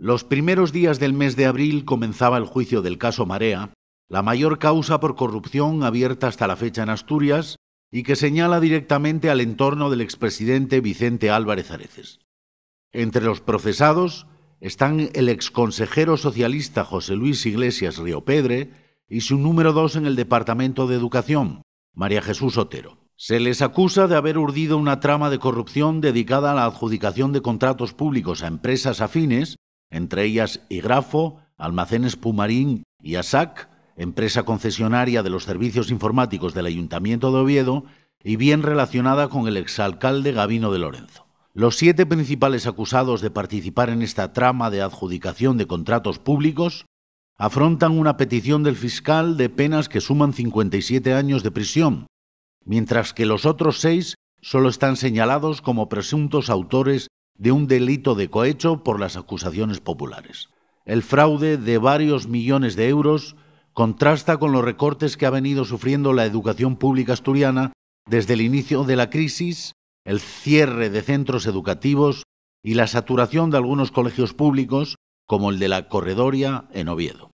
Los primeros días del mes de abril comenzaba el juicio del caso Marea, la mayor causa por corrupción abierta hasta la fecha en Asturias y que señala directamente al entorno del expresidente Vicente Álvarez Areces. Entre los procesados están el exconsejero socialista José Luis Iglesias Riopedre y su número dos en el Departamento de Educación, María Jesús Otero. Se les acusa de haber urdido una trama de corrupción dedicada a la adjudicación de contratos públicos a empresas afines entre ellas Igrafo, Almacenes Pumarín y ASAC, empresa concesionaria de los servicios informáticos del Ayuntamiento de Oviedo y bien relacionada con el exalcalde Gavino de Lorenzo. Los siete principales acusados de participar en esta trama de adjudicación de contratos públicos afrontan una petición del fiscal de penas que suman 57 años de prisión, mientras que los otros seis solo están señalados como presuntos autores de un delito de cohecho por las acusaciones populares. El fraude de varios millones de euros contrasta con los recortes que ha venido sufriendo la educación pública asturiana desde el inicio de la crisis, el cierre de centros educativos y la saturación de algunos colegios públicos, como el de la Corredoria en Oviedo.